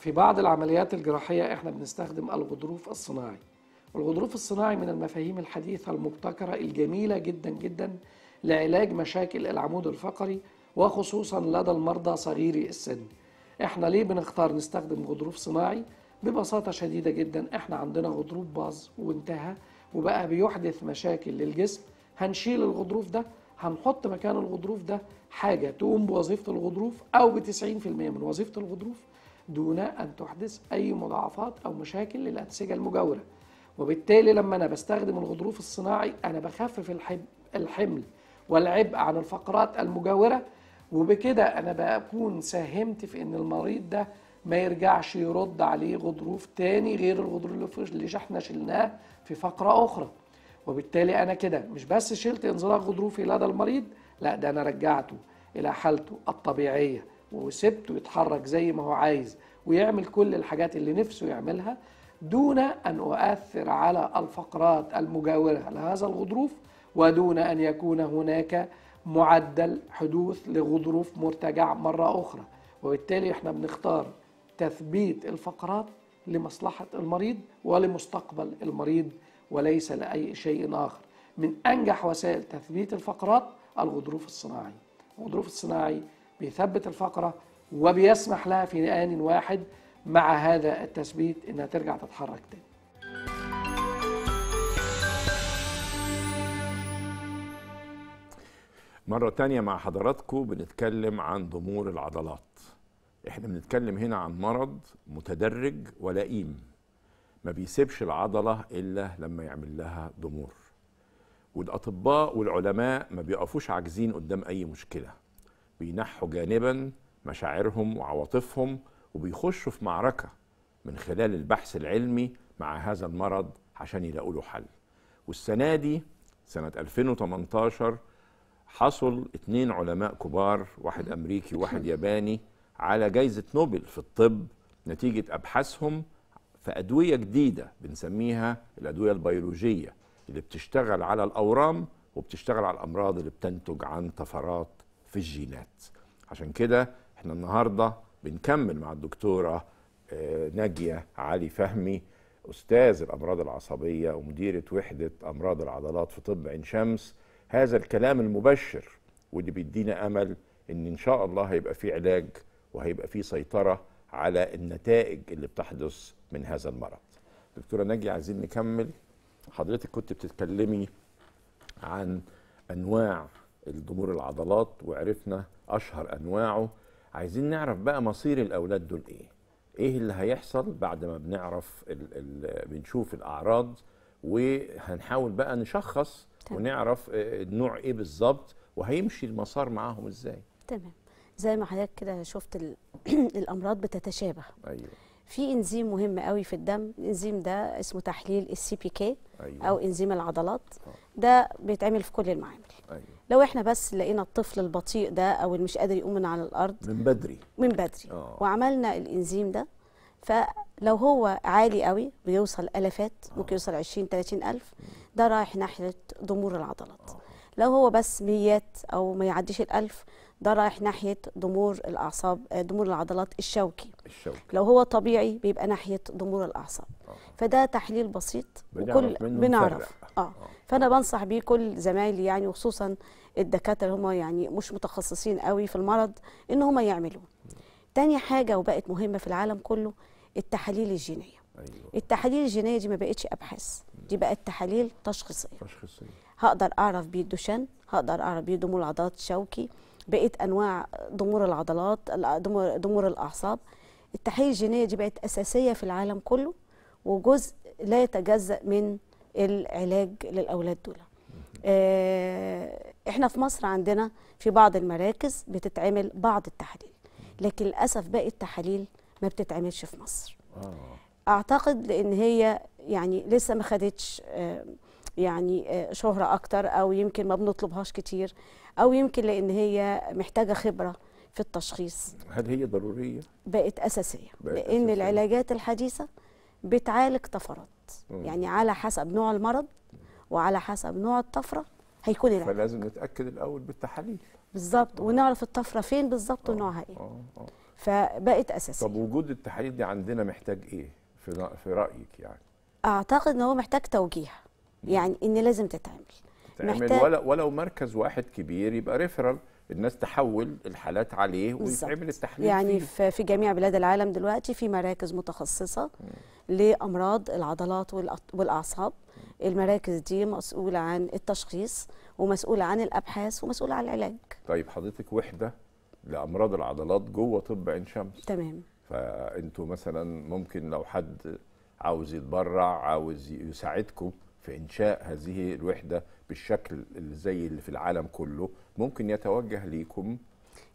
في بعض العمليات الجراحية احنا بنستخدم الغضروف الصناعي الغضروف الصناعي من المفاهيم الحديثة المبتكرة الجميلة جدا جدا لعلاج مشاكل العمود الفقري وخصوصا لدى المرضى صغيري السن احنا ليه بنختار نستخدم غضروف صناعي ببساطة شديدة جدا احنا عندنا غضروف باظ وانتهى وبقى بيحدث مشاكل للجسم هنشيل الغضروف ده هنحط مكان الغضروف ده حاجة تقوم بوظيفة الغضروف أو ب 90% من وظيفة الغضروف دون أن تحدث أي مضاعفات أو مشاكل للأنسجة المجاورة وبالتالي لما أنا بستخدم الغضروف الصناعي أنا بخفف الحمل والعبء عن الفقرات المجاورة وبكده أنا بكون ساهمت في أن المريض ده ما يرجعش يرد عليه غضروف تاني غير الغضروف اللي احنا شلناه في فقرة أخرى وبالتالي أنا كده مش بس شلت انزلاق غضروفي لدى المريض لا ده أنا رجعته إلى حالته الطبيعية وسبته يتحرك زي ما هو عايز ويعمل كل الحاجات اللي نفسه يعملها دون أن أؤثر على الفقرات المجاورة لهذا الغضروف ودون أن يكون هناك معدل حدوث لغضروف مرتجع مرة أخرى وبالتالي احنا بنختار تثبيت الفقرات لمصلحة المريض ولمستقبل المريض وليس لأي شيء آخر من أنجح وسائل تثبيت الفقرات الغضروف الصناعي الغضروف الصناعي بيثبت الفقرة وبيسمح لها في آن واحد مع هذا التثبيت إنها ترجع تتحرك تاني مرة تانية مع حضراتكم بنتكلم عن ضمور العضلات احنا بنتكلم هنا عن مرض متدرج ولئيم ما بيسيبش العضلة إلا لما يعمل لها ضمور والأطباء والعلماء ما بيقفوش عاجزين قدام أي مشكلة بينحوا جانبا مشاعرهم وعواطفهم وبيخشوا في معركة من خلال البحث العلمي مع هذا المرض عشان يلاقوا له حل والسنة دي سنة 2018 حصل اثنين علماء كبار واحد أمريكي وواحد ياباني على جايزة نوبل في الطب نتيجة أبحاثهم في أدوية جديدة بنسميها الأدوية البيولوجية اللي بتشتغل على الأورام وبتشتغل على الأمراض اللي بتنتج عن طفرات في الجينات عشان كده احنا النهارده بنكمل مع الدكتوره آه، ناجيه علي فهمي استاذ الامراض العصبيه ومديره وحده امراض العضلات في طب عين شمس هذا الكلام المبشر واللي بيدينا امل ان ان شاء الله هيبقى في علاج وهيبقى في سيطره على النتائج اللي بتحدث من هذا المرض. دكتوره ناجي عايزين نكمل حضرتك كنت بتتكلمي عن انواع الضمور العضلات وعرفنا اشهر انواعه عايزين نعرف بقى مصير الاولاد دول ايه ايه اللي هيحصل بعد ما بنعرف الـ الـ بنشوف الاعراض وهنحاول بقى نشخص تمام. ونعرف آه، النوع ايه بالظبط وهيمشي المسار معاهم ازاي تمام زي ما حضرتك كده شفت الامراض بتتشابه ايوه في انزيم مهم قوي في الدم الانزيم ده اسمه تحليل السي بي كي أيوة. او انزيم العضلات آه. ده بيتعمل في كل المعامل أيوة. لو احنا بس لقينا الطفل البطيء ده او اللي مش قادر يقوم من على الارض من بدري من بدري أوه. وعملنا الانزيم ده فلو هو عالي قوي بيوصل الافات أوه. ممكن آه. يوصل 20 30 الف ده رايح ناحيه ضمور العضلات أوه. لو هو بس ميات او ما يعديش الألف ده رايح ناحيه ضمور الاعصاب آه، ضمور العضلات الشوكي الشوكي لو هو طبيعي بيبقى ناحيه ضمور الاعصاب آه. فده تحليل بسيط وكل بنعرف آه. اه فانا بنصح بيه كل زمايلي يعني وخصوصا الدكاتره اللي هم يعني مش متخصصين قوي في المرض ان هم يعملوه تاني حاجه وبقت مهمه في العالم كله التحاليل الجينيه أيوة. التحاليل الجينيه دي ما بقتش ابحاث دي بقت تحاليل تشخيصيه تشخيصيه هقدر اعرف بيه الدوشن هقدر اعرف بيه ضمور العضلات الشوكي بقيه انواع ضمور العضلات ضمور, ضمور الاعصاب التحاليل الجينيه دي بقت اساسيه في العالم كله وجزء لا يتجزا من العلاج للاولاد دول آه، احنا في مصر عندنا في بعض المراكز بتتعمل بعض التحاليل لكن للاسف باقي التحاليل ما بتتعملش في مصر آه. اعتقد لان هي يعني لسه ما خدتش آه، يعني آه، شهرة أكتر أو يمكن ما بنطلبهاش كتير أو يمكن لأن هي محتاجة خبرة في التشخيص هل هي ضرورية؟ بقت أساسية بقت لأن أساسية. العلاجات الحديثة بتعالج طفرات مم. يعني على حسب نوع المرض وعلى حسب نوع الطفرة هيكون العلاج فلازم نتأكد الأول بالتحاليل بالظبط آه. ونعرف الطفرة فين بالظبط آه. ونوعها إيه أوه. أوه. فبقت أساسية طب وجود التحاليل دي عندنا محتاج إيه في رأيك يعني؟ أعتقد إن هو محتاج توجيه يعني ان لازم تتعمل تتعمل ولا ولو مركز واحد كبير يبقى ريفرال الناس تحول الحالات عليه ويتعمل التحليل يعني فيه. في جميع بلاد العالم دلوقتي في مراكز متخصصه لامراض العضلات والاعصاب المراكز دي مسؤوله عن التشخيص ومسؤوله عن الابحاث ومسؤوله عن العلاج طيب حضرتك وحده لامراض العضلات جوه طب عين شمس تمام فانتوا مثلا ممكن لو حد عاوز يتبرع عاوز يساعدكم في انشاء هذه الوحده بالشكل اللي زي اللي في العالم كله ممكن يتوجه ليكم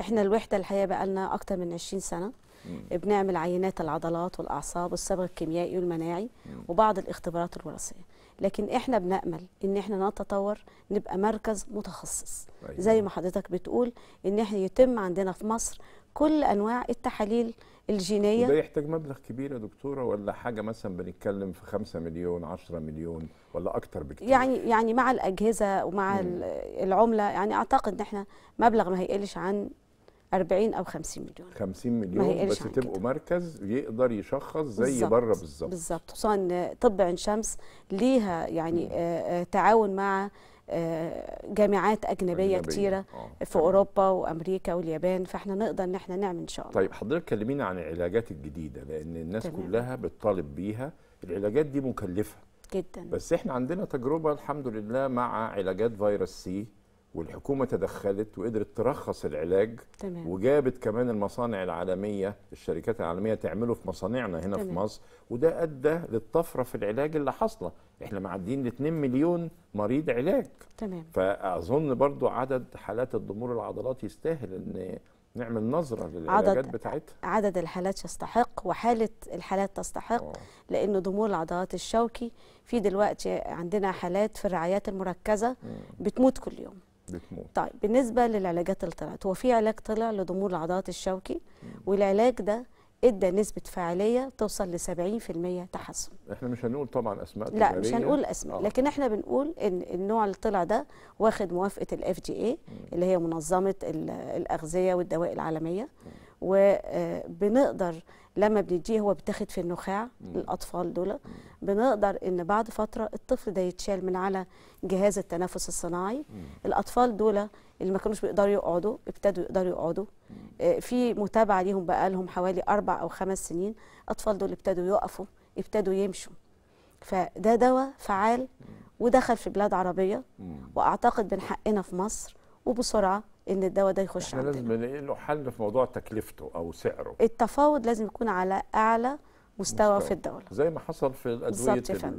احنا الوحده الحقيقه بقى لنا اكتر من 20 سنه مم. بنعمل عينات العضلات والاعصاب والصبغ الكيميائي والمناعي مم. وبعض الاختبارات الوراثيه لكن احنا بنامل ان احنا نتطور نبقى مركز متخصص أيوة. زي ما حضرتك بتقول ان احنا يتم عندنا في مصر كل انواع التحاليل الجينيه وده يحتاج مبلغ كبير يا دكتوره ولا حاجه مثلا بنتكلم في 5 مليون 10 مليون ولا اكتر بكتير يعني يعني مع الاجهزه ومع مم. العمله يعني اعتقد ان احنا مبلغ ما هيقلش عن 40 او 50 مليون 50 مليون بس تبقوا مركز يقدر يشخص زي بره بالظبط بالظبط خصوصا طب عين شمس ليها يعني آه،, آه تعاون مع جامعات اجنبيه, كتيره آه، في اوروبا وامريكا واليابان فاحنا نقدر ان احنا نعمل ان شاء الله طيب حضرتك كلمينا عن العلاجات الجديده لان الناس تمام. كلها بتطالب بيها العلاجات دي مكلفه جدا بس احنا عندنا تجربه الحمد لله مع علاجات فيروس سي والحكومه تدخلت وقدرت ترخص العلاج تمام. وجابت كمان المصانع العالميه الشركات العالميه تعمله في مصانعنا هنا تمام. في مصر وده ادى للطفره في العلاج اللي حاصله احنا معديين 2 مليون مريض علاج تمام فاظن برضو عدد حالات الضمور العضلات يستاهل ان نعمل نظره للعلاجات بتاعتها عدد الحالات يستحق وحاله الحالات تستحق آه. لأن ضمور العضلات الشوكي في دلوقتي عندنا حالات في الرعايات المركزه بتموت كل يوم بتموت طيب بالنسبه للعلاجات اللي طلعت هو في علاج طلع لضمور العضلات الشوكي والعلاج ده ادى نسبه فعاليه توصل ل 70% تحسن احنا مش هنقول طبعا اسماء لا مش هنقول اسماء آه. لكن احنا بنقول ان النوع اللي طلع ده واخد موافقه الاف دي اي اللي هي منظمه الاغذيه والدواء العالميه مم. وبنقدر آه، لما بنديه هو بتاخد في النخاع الاطفال دول بنقدر ان بعد فتره الطفل ده يتشال من على جهاز التنفس الصناعي الاطفال دول اللي ما كانوش بيقدروا يقعدوا ابتدوا يقدروا يقعدوا آه، في متابعه ليهم بقى لهم حوالي اربع او خمس سنين الاطفال دول ابتدوا يقفوا ابتدوا يمشوا فده دواء فعال ودخل في بلاد عربيه واعتقد من حقنا في مصر وبسرعه ان الدواء ده يخش احنا عندنا. لازم نلاقي له حل في موضوع تكلفته او سعره التفاوض لازم يكون على اعلى مستوى, مستوى. في الدوله زي ما حصل في ادويه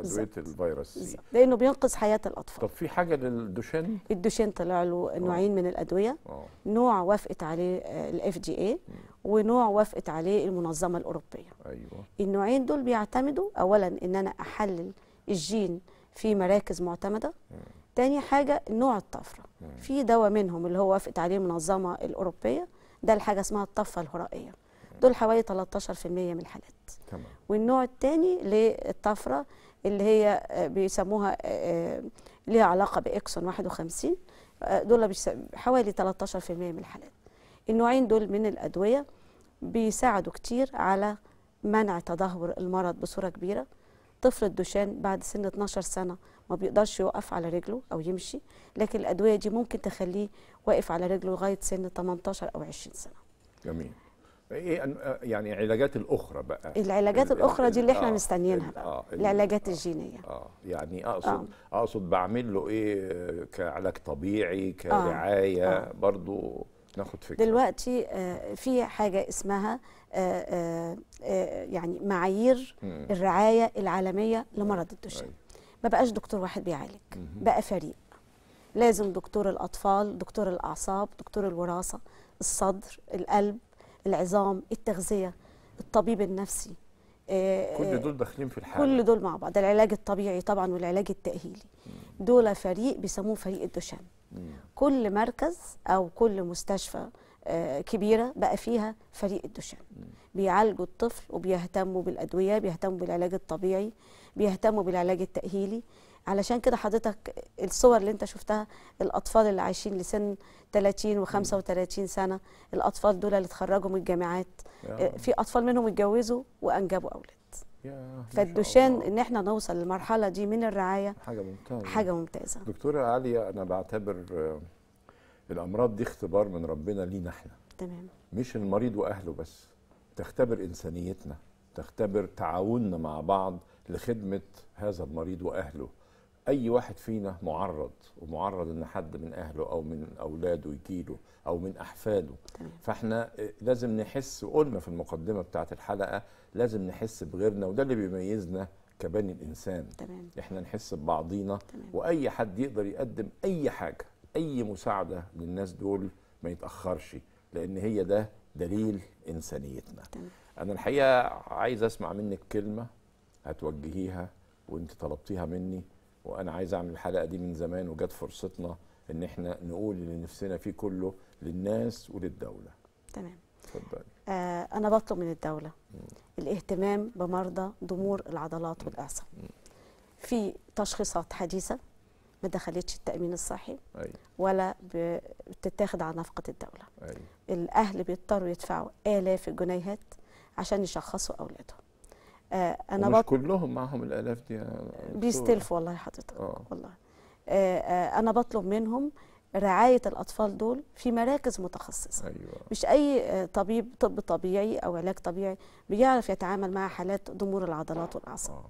ادويه الفيروس بالزبط. لانه بينقذ حياه الاطفال طب في حاجه للدوشين الدوشين طلع له أوه. نوعين من الادويه أوه. نوع وافقت عليه الاف دي اي ونوع وافقت عليه المنظمه الاوروبيه ايوه النوعين دول بيعتمدوا اولا ان انا احلل الجين في مراكز معتمده م. تاني حاجه نوع الطفره في دواء منهم اللي هو وافق عليه المنظمه الاوروبيه ده الحاجه اسمها الطفه الهرائيه دول حوالي 13% من الحالات تمام. والنوع الثاني للطفره اللي هي آه، بيسموها آه، آه، ليها علاقه باكسون 51 دول حوالي 13% من الحالات النوعين دول من الادويه بيساعدوا كتير على منع تدهور المرض بصوره كبيره طفل الدشان بعد سن 12 سنه ما بيقدرش يوقف على رجله او يمشي لكن الادويه دي ممكن تخليه واقف على رجله لغايه سن 18 او 20 سنه جميل ايه يعني العلاجات الاخرى بقى العلاجات الاخرى دي اللي احنا آه مستنيينها بقى آه العلاجات آه، الجينيه اه يعني اقصد آه اقصد بعمل له ايه كعلاج طبيعي آه، كرعايه آه آه برضو ناخد فكره دلوقتي آه في حاجه اسمها آه آه, آه، يعني معايير الرعايه العالميه لمرض الدوشن أيوة. ما بقاش دكتور واحد بيعالج بقى فريق لازم دكتور الاطفال دكتور الاعصاب دكتور الوراثه الصدر القلب العظام التغذيه الطبيب النفسي آه، كل آه، دول داخلين في الحاله كل دول مع بعض العلاج الطبيعي طبعا والعلاج التاهيلي دول فريق بيسموه فريق الدوشان كل مركز او كل مستشفى آه، كبيره بقى فيها فريق الدوشان بيعالجوا الطفل وبيهتموا بالادويه بيهتموا بالعلاج الطبيعي بيهتموا بالعلاج التاهيلي علشان كده حضرتك الصور اللي انت شفتها الاطفال اللي عايشين لسن 30 و35 سنه الاطفال دول اللي اتخرجوا من الجامعات آه، في اطفال منهم اتجوزوا وانجبوا اولاد فالدوشان ان احنا نوصل للمرحله دي من الرعايه حاجه ممتازه حاجه ممتازه دكتوره عاليه انا بعتبر آه، الامراض دي اختبار من ربنا لينا احنا تمام مش المريض واهله بس تختبر انسانيتنا تختبر تعاوننا مع بعض لخدمه هذا المريض واهله اي واحد فينا معرض ومعرض ان حد من اهله او من اولاده يجيله او من احفاده فاحنا لازم نحس وقلنا في المقدمه بتاعه الحلقه لازم نحس بغيرنا وده اللي بيميزنا كبني الانسان تمام. احنا نحس ببعضينا تمام. واي حد يقدر يقدم اي حاجه اي مساعده للناس دول ما يتاخرش لان هي ده دليل انسانيتنا تمام. انا الحقيقه عايز اسمع منك كلمه هتوجهيها وانت طلبتيها مني وانا عايز اعمل الحلقه دي من زمان وجت فرصتنا ان احنا نقول اللي نفسنا فيه كله للناس وللدوله تمام اتفضلي آه انا بطلب من الدوله مم. الاهتمام بمرضى ضمور العضلات والاعصاب في تشخيصات حديثه ما دخلتش التامين الصحي أي. ولا بتتاخد على نفقه الدوله أي. الاهل بيضطروا يدفعوا الاف الجنيهات عشان يشخصوا اولادهم آه، انا مش بط... كلهم معاهم الالاف دي بيستلفوا والله حضرتك أوه. والله آه، آه، انا بطلب منهم رعايه الاطفال دول في مراكز متخصصه أيوة. مش اي طبيب طب طبيعي او علاج طبيعي بيعرف يتعامل مع حالات ضمور العضلات والاعصاب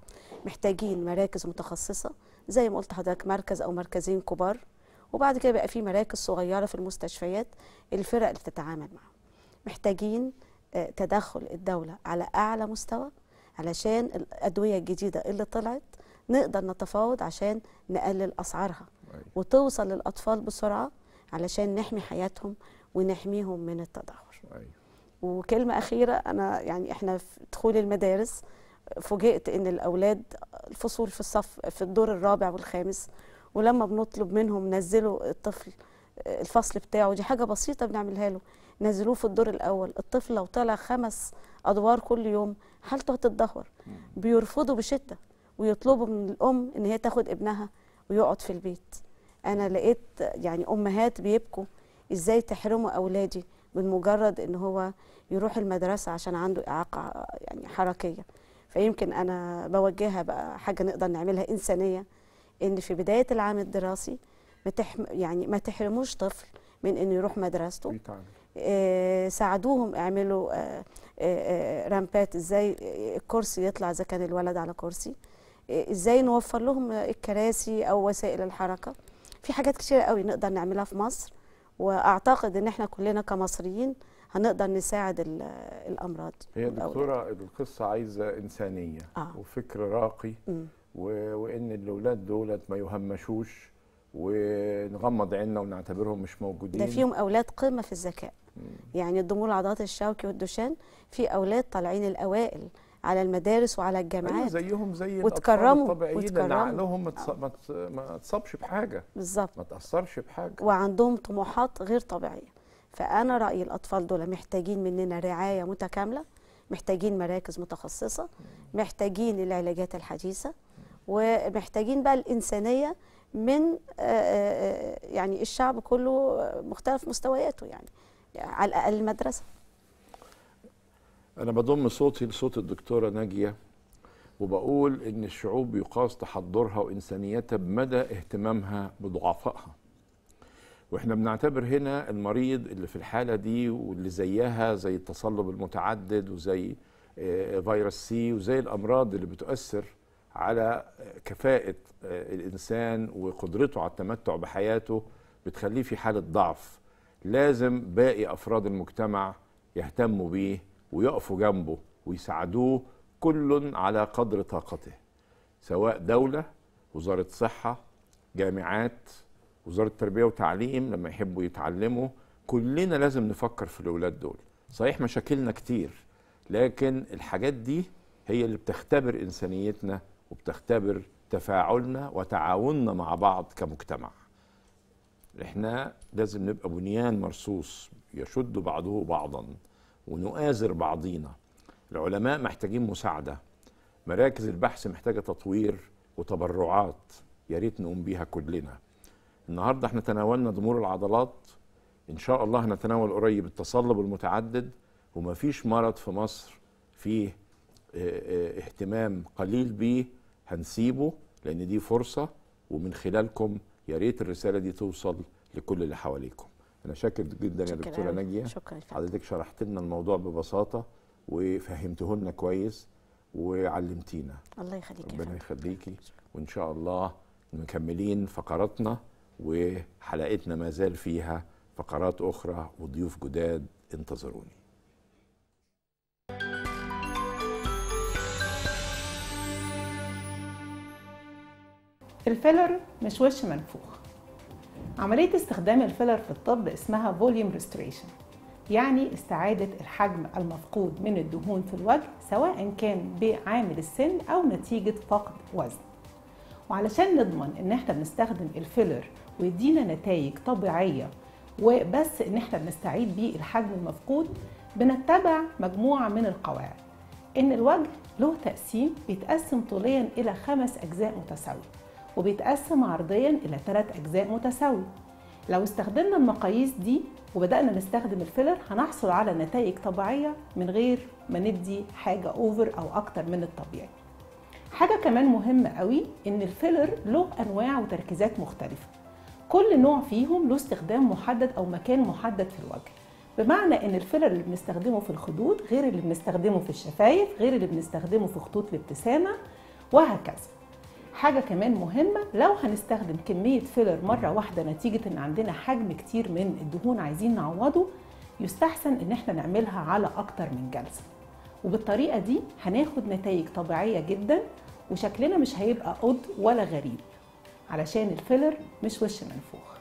محتاجين مراكز متخصصه زي ما قلت حضرتك مركز او مركزين كبار وبعد كده بقى في مراكز صغيره في المستشفيات الفرق اللي تتعامل معاهم محتاجين تدخل الدوله على اعلى مستوى علشان الادويه الجديده اللي طلعت نقدر نتفاوض عشان نقلل اسعارها وتوصل للاطفال بسرعه علشان نحمي حياتهم ونحميهم من التدهور وكلمه اخيره انا يعني احنا في دخول المدارس فوجئت ان الاولاد الفصول في الصف في الدور الرابع والخامس ولما بنطلب منهم نزلوا الطفل الفصل بتاعه دي حاجه بسيطه بنعملها له نزلوه في الدور الاول الطفل لو طلع خمس ادوار كل يوم حالته هتتدهور بيرفضوا بشده ويطلبوا من الام ان هي تاخد ابنها ويقعد في البيت انا لقيت يعني امهات بيبكوا ازاي تحرموا اولادي من مجرد ان هو يروح المدرسه عشان عنده اعاقه يعني حركيه فيمكن انا بوجهها بقى حاجه نقدر نعملها انسانيه ان في بدايه العام الدراسي ما تحم يعني ما تحرموش طفل من انه يروح مدرسته آه، ساعدوهم اعملوا آه، آه، رامبات ازاي الكرسي يطلع اذا كان الولد على كرسي ازاي نوفر لهم الكراسي او وسائل الحركه في حاجات كتيره قوي نقدر نعملها في مصر واعتقد ان احنا كلنا كمصريين هنقدر نساعد الامراض هي دكتوره القصه عايزه انسانيه آه. وفكر راقي م. وان الاولاد دولت ما يهمشوش ونغمض عيننا ونعتبرهم مش موجودين ده فيهم اولاد قمه في الذكاء يعني الضمور العضلات الشوكي والدوشان في اولاد طالعين الاوائل على المدارس وعلى أيوة، الجامعات أيوة زيهم زي وتكرموا الطبيعيين عقلهم ما ما اتصابش بحاجه بالظبط ما تاثرش بحاجه وعندهم طموحات غير طبيعيه فانا رايي الاطفال دول محتاجين مننا رعايه متكامله محتاجين مراكز متخصصه محتاجين العلاجات الحديثه ومحتاجين بقى الانسانيه من آه، آه، آه، يعني الشعب كله مختلف مستوياته يعني على الاقل المدرسه انا بضم صوتي لصوت الدكتوره ناجيه وبقول ان الشعوب يقاس تحضرها وانسانيتها بمدى اهتمامها بضعفائها واحنا بنعتبر هنا المريض اللي في الحاله دي واللي زيها زي التصلب المتعدد وزي فيروس سي وزي الامراض اللي بتؤثر على كفاءة آه، الإنسان وقدرته على التمتع بحياته بتخليه في حالة ضعف لازم باقي أفراد المجتمع يهتموا بيه ويقفوا جنبه ويساعدوه كل على قدر طاقته سواء دولة وزارة صحة جامعات وزارة تربية وتعليم لما يحبوا يتعلموا كلنا لازم نفكر في الأولاد دول صحيح مشاكلنا كتير لكن الحاجات دي هي اللي بتختبر إنسانيتنا وبتختبر تفاعلنا وتعاوننا مع بعض كمجتمع احنا لازم نبقى بنيان مرصوص يشد بعضه بعضا ونؤازر بعضينا العلماء محتاجين مساعده مراكز البحث محتاجه تطوير وتبرعات يا ريت نقوم بيها كلنا النهارده احنا تناولنا ضمور العضلات ان شاء الله هنتناول قريب التصلب المتعدد ومفيش مرض في مصر فيه آه، آه، اهتمام قليل بيه هنسيبه لان دي فرصه ومن خلالكم يا ريت الرساله دي توصل لكل اللي حواليكم انا شاكر جدا يا دكتوره ناجيه شكرا حضرتك شرحت لنا الموضوع ببساطه وفهمته لنا كويس وعلمتينا الله يخليكي ربنا يخليكي وان شاء الله مكملين فقراتنا وحلقتنا ما زال فيها فقرات اخرى وضيوف جداد انتظروني الفيلر مش وش منفوخ عملية استخدام الفيلر في الطب اسمها فوليوم ريستوريشن يعني استعادة الحجم المفقود من الدهون في الوجه سواء كان بعامل السن أو نتيجة فقد وزن وعلشان نضمن ان احنا بنستخدم الفيلر ويدينا نتائج طبيعية وبس ان احنا بنستعيد بيه الحجم المفقود بنتبع مجموعة من القواعد ان الوجه له تقسيم بيتقسم طوليا الى خمس اجزاء متساويه وبيتقسم عرضيا إلى ثلاث أجزاء متساوية لو استخدمنا المقاييس دي وبدأنا نستخدم الفيلر هنحصل على نتائج طبيعية من غير ما ندي حاجة أوفر أو أكتر من الطبيعي حاجة كمان مهمة قوي إن الفيلر له أنواع وتركيزات مختلفة كل نوع فيهم له استخدام محدد أو مكان محدد في الوجه بمعنى ان الفيلر اللي بنستخدمه في الخدود غير اللي بنستخدمه في الشفايف غير اللي بنستخدمه في خطوط الابتسامه وهكذا حاجه كمان مهمه لو هنستخدم كميه فيلر مره واحده نتيجه ان عندنا حجم كتير من الدهون عايزين نعوضه يستحسن ان احنا نعملها على اكتر من جلسه وبالطريقه دي هناخد نتائج طبيعيه جدا وشكلنا مش هيبقى قد ولا غريب علشان الفيلر مش وش منفوخ